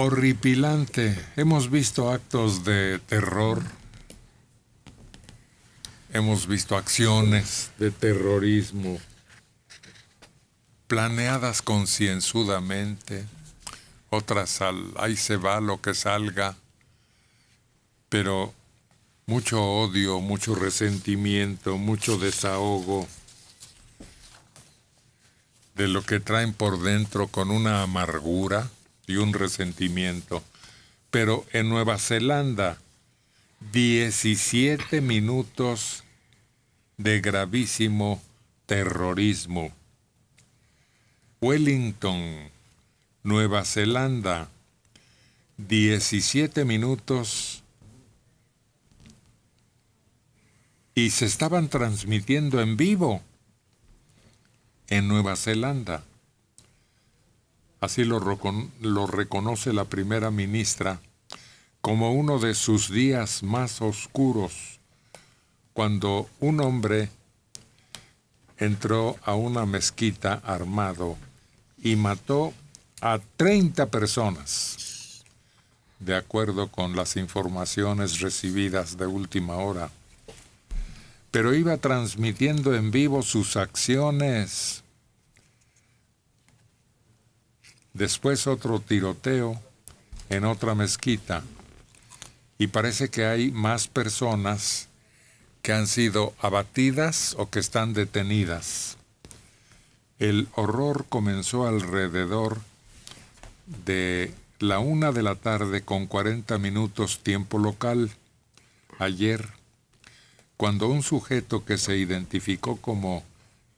horripilante. Hemos visto actos de terror. Hemos visto acciones de terrorismo planeadas concienzudamente, otras ahí se va lo que salga, pero mucho odio, mucho resentimiento, mucho desahogo de lo que traen por dentro con una amargura y un resentimiento. Pero en Nueva Zelanda, 17 minutos de gravísimo terrorismo. Wellington, Nueva Zelanda, 17 minutos y se estaban transmitiendo en vivo en Nueva Zelanda. Así lo, reconoce la primera ministra como uno de sus días más oscuros, cuando un hombre entró a una mezquita armado y mató a 30 personas, de acuerdo con las informaciones recibidas de última hora. Pero iba transmitiendo en vivo sus acciones Después otro tiroteo en otra mezquita. Y parece que hay más personas que han sido abatidas o que están detenidas. El horror comenzó alrededor de la una de la tarde con 40 minutos tiempo local, ayer, cuando un sujeto que se identificó como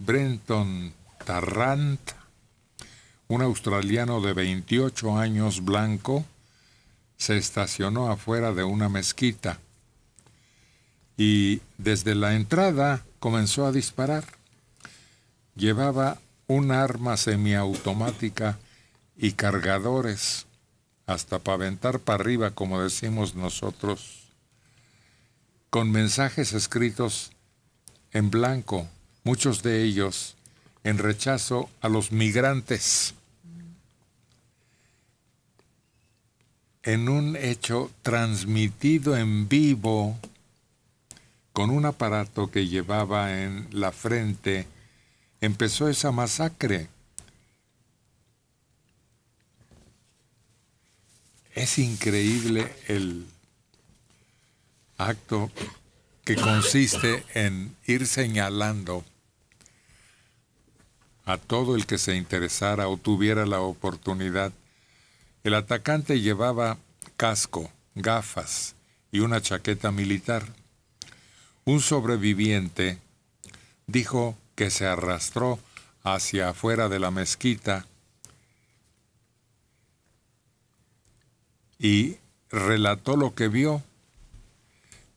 Brenton Tarrant un australiano de 28 años blanco se estacionó afuera de una mezquita y desde la entrada comenzó a disparar. Llevaba un arma semiautomática y cargadores hasta paventar para arriba, como decimos nosotros, con mensajes escritos en blanco, muchos de ellos en rechazo a los migrantes. en un hecho transmitido en vivo con un aparato que llevaba en la frente, empezó esa masacre. Es increíble el acto que consiste en ir señalando a todo el que se interesara o tuviera la oportunidad el atacante llevaba casco, gafas y una chaqueta militar. Un sobreviviente dijo que se arrastró hacia afuera de la mezquita y relató lo que vio.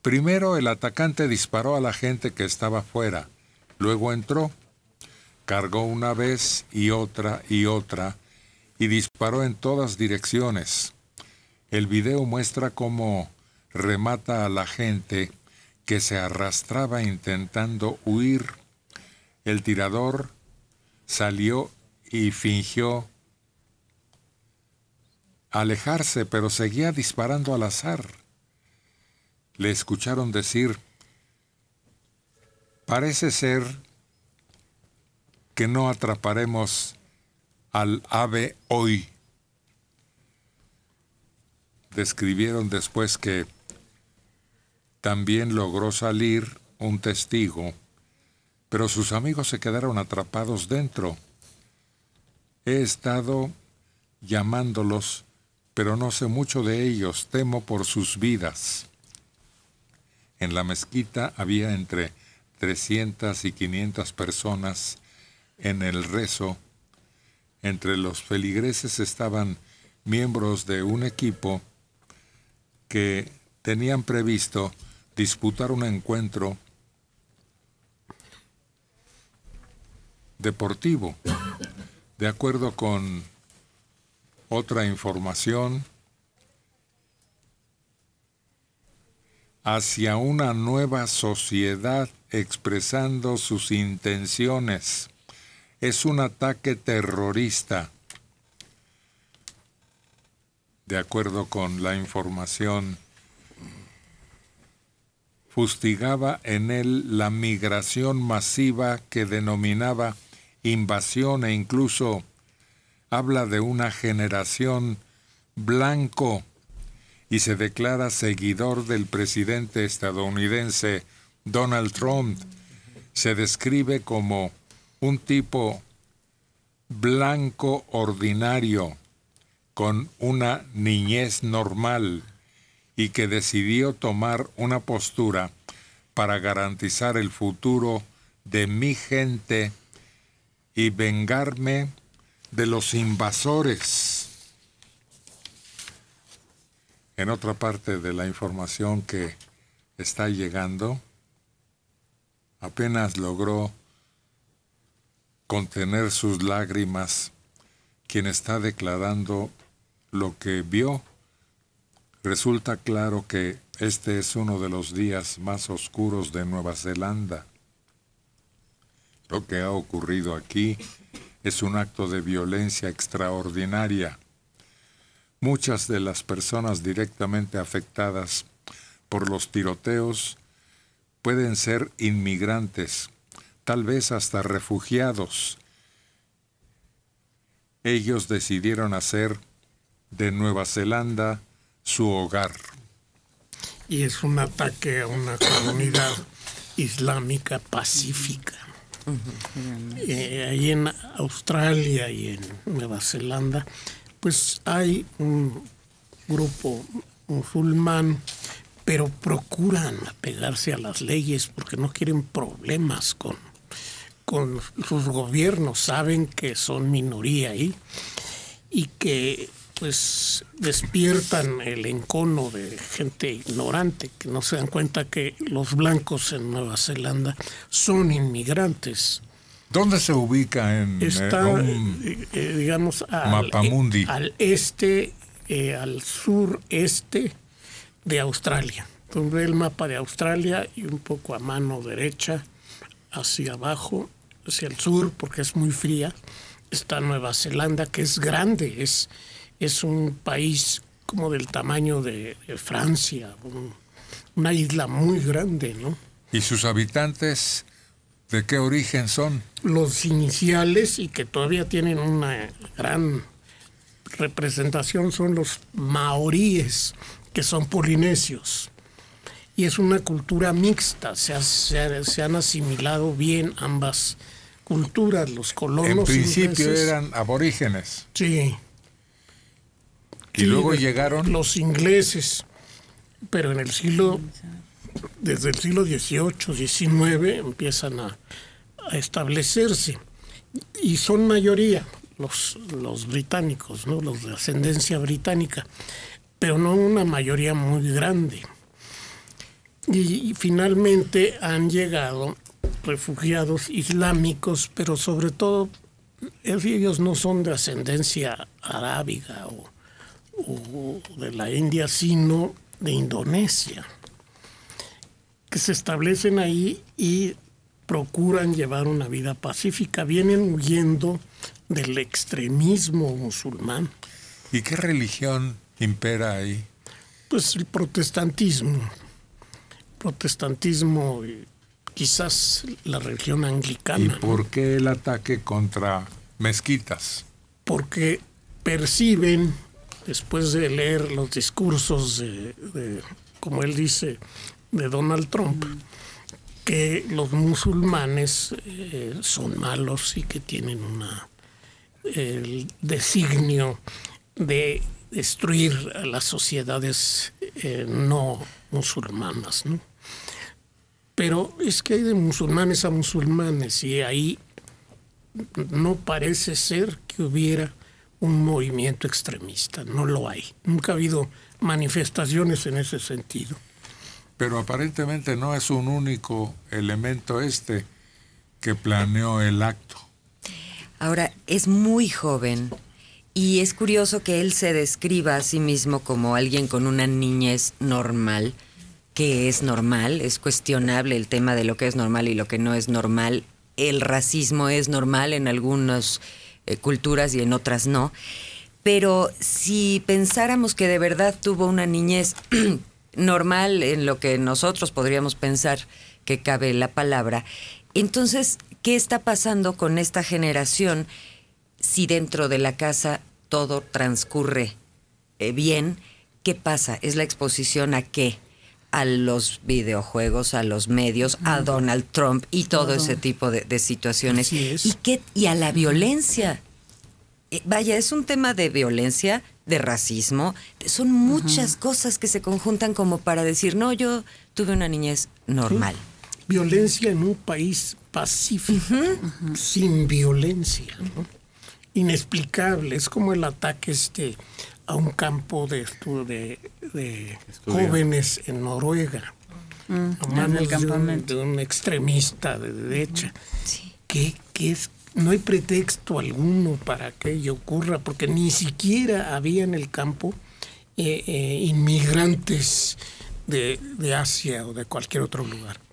Primero el atacante disparó a la gente que estaba afuera, luego entró, cargó una vez y otra y otra y disparó en todas direcciones. El video muestra cómo remata a la gente que se arrastraba intentando huir. El tirador salió y fingió alejarse, pero seguía disparando al azar. Le escucharon decir, parece ser que no atraparemos al ave hoy. Describieron después que también logró salir un testigo, pero sus amigos se quedaron atrapados dentro. He estado llamándolos, pero no sé mucho de ellos, temo por sus vidas. En la mezquita había entre 300 y 500 personas en el rezo entre los feligreses estaban miembros de un equipo que tenían previsto disputar un encuentro deportivo. De acuerdo con otra información, hacia una nueva sociedad expresando sus intenciones es un ataque terrorista. De acuerdo con la información, fustigaba en él la migración masiva que denominaba invasión e incluso habla de una generación blanco y se declara seguidor del presidente estadounidense Donald Trump. Se describe como un tipo blanco ordinario con una niñez normal y que decidió tomar una postura para garantizar el futuro de mi gente y vengarme de los invasores. En otra parte de la información que está llegando, apenas logró contener sus lágrimas quien está declarando lo que vio. Resulta claro que este es uno de los días más oscuros de Nueva Zelanda. Lo que ha ocurrido aquí es un acto de violencia extraordinaria. Muchas de las personas directamente afectadas por los tiroteos pueden ser inmigrantes tal vez hasta refugiados. Ellos decidieron hacer de Nueva Zelanda su hogar. Y es un ataque a una comunidad islámica pacífica. Eh, ahí en Australia y en Nueva Zelanda, pues hay un grupo musulmán, pero procuran apegarse a las leyes porque no quieren problemas con con sus gobiernos saben que son minoría ahí y que pues despiertan el encono de gente ignorante que no se dan cuenta que los blancos en Nueva Zelanda son inmigrantes. ¿Dónde se ubica en eh, está eh, eh, digamos al, e, este al sureste de Australia? Donde el mapa de Australia y un poco a mano derecha hacia abajo, hacia el sur, porque es muy fría, está Nueva Zelanda, que es grande, es, es un país como del tamaño de, Francia, una isla muy grande, ¿no? ¿Y sus habitantes de qué origen son? Los iniciales y que todavía tienen una gran representación son los maoríes, que son polinesios y es una cultura mixta, se, se, han asimilado bien ambas culturas, los colonos. En principio eran aborígenes. Sí. Y luego llegaron... Los ingleses, pero en el siglo, desde el siglo XVIII, XIX, empiezan a, a establecerse. Y son mayoría los, los británicos, ¿no? los de ascendencia británica, pero no una mayoría muy grande y, finalmente han llegado refugiados islámicos, pero sobre todo ellos no son de ascendencia arábiga o de la India, sino de Indonesia, que se establecen ahí y procuran llevar una vida pacífica, vienen huyendo del extremismo musulmán. ¿Y qué religión impera ahí? Pues el protestantismo protestantismo y quizás la religión anglicana. ¿Y por qué el ataque contra mezquitas? Porque perciben, después de leer los discursos de, como él dice, de Donald Trump, que los musulmanes eh, son malos y que tienen una, el designio de destruir a las sociedades eh, no musulmanas. ¿no? Pero es que hay de musulmanes a musulmanes y ahí no parece ser que hubiera un movimiento extremista, no lo hay. Nunca ha habido manifestaciones en ese sentido. Pero aparentemente no es un único elemento este que planeó el acto. Ahora, es muy joven y es curioso que él se describa a sí mismo como alguien con una niñez normal qué es normal, es cuestionable el tema de lo que es normal y lo que no es normal. El racismo es normal en algunas eh, culturas y en otras no. Pero si pensáramos que de verdad tuvo una niñez normal en lo que nosotros podríamos pensar que cabe la palabra, entonces, ¿qué está pasando con esta generación si dentro de la casa todo transcurre eh, bien? ¿Qué pasa? ¿Es la exposición a qué? a los videojuegos, a los medios, a Donald Trump y todo, ese tipo de, situaciones. Y, y a la violencia. Eh, vaya, es un tema de violencia, de racismo. Son muchas cosas que se conjuntan como para decir, no, yo tuve una niñez normal. Violencia en un país pacífico, sin violencia inexplicable. Es como el ataque este, a un campo de, de, de jóvenes en Noruega. Mm, el campamento. De, un, extremista de derecha. Que, no hay pretexto alguno para que ello ocurra, porque ni siquiera había en el campo eh, eh, inmigrantes de Asia o de cualquier otro lugar.